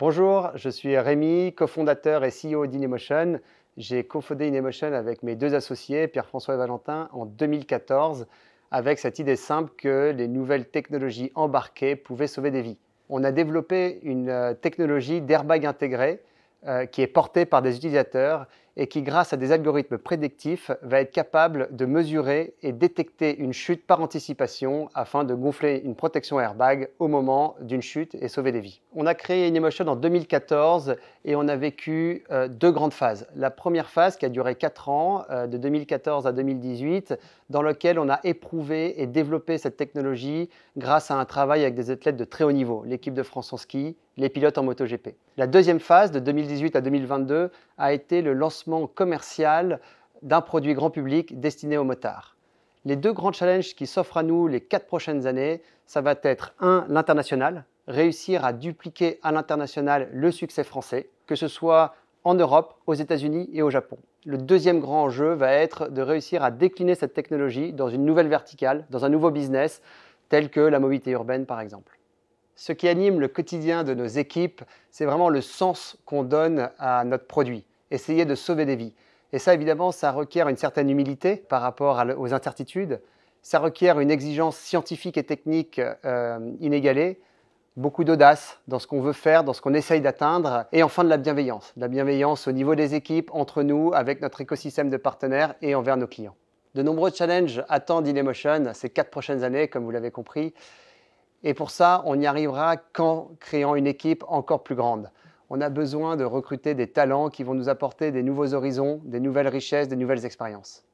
Bonjour, je suis Rémi, cofondateur et CEO d'Inemotion. J'ai cofondé Inemotion avec mes deux associés, Pierre-François et Valentin, en 2014, avec cette idée simple que les nouvelles technologies embarquées pouvaient sauver des vies. On a développé une euh, technologie d'airbag intégré euh, qui est portée par des utilisateurs et qui, grâce à des algorithmes prédictifs, va être capable de mesurer et détecter une chute par anticipation afin de gonfler une protection airbag au moment d'une chute et sauver des vies. On a créé Inemotion en 2014 et on a vécu euh, deux grandes phases. La première phase qui a duré 4 ans, euh, de 2014 à 2018, dans laquelle on a éprouvé et développé cette technologie grâce à un travail avec des athlètes de très haut niveau, l'équipe de France en ski, les pilotes en MotoGP. La deuxième phase, de 2018 à 2022, a été le lancement commercial d'un produit grand public destiné aux motards. Les deux grands challenges qui s'offrent à nous les quatre prochaines années, ça va être un, l'international, réussir à dupliquer à l'international le succès français, que ce soit en Europe, aux États-Unis et au Japon. Le deuxième grand enjeu va être de réussir à décliner cette technologie dans une nouvelle verticale, dans un nouveau business, tel que la mobilité urbaine par exemple. Ce qui anime le quotidien de nos équipes, c'est vraiment le sens qu'on donne à notre produit essayer de sauver des vies. Et ça, évidemment, ça requiert une certaine humilité par rapport aux incertitudes, ça requiert une exigence scientifique et technique euh, inégalée, beaucoup d'audace dans ce qu'on veut faire, dans ce qu'on essaye d'atteindre, et enfin de la bienveillance. De la bienveillance au niveau des équipes, entre nous, avec notre écosystème de partenaires et envers nos clients. De nombreux challenges attendent Inemotion ces quatre prochaines années, comme vous l'avez compris. Et pour ça, on n'y arrivera qu'en créant une équipe encore plus grande on a besoin de recruter des talents qui vont nous apporter des nouveaux horizons, des nouvelles richesses, des nouvelles expériences.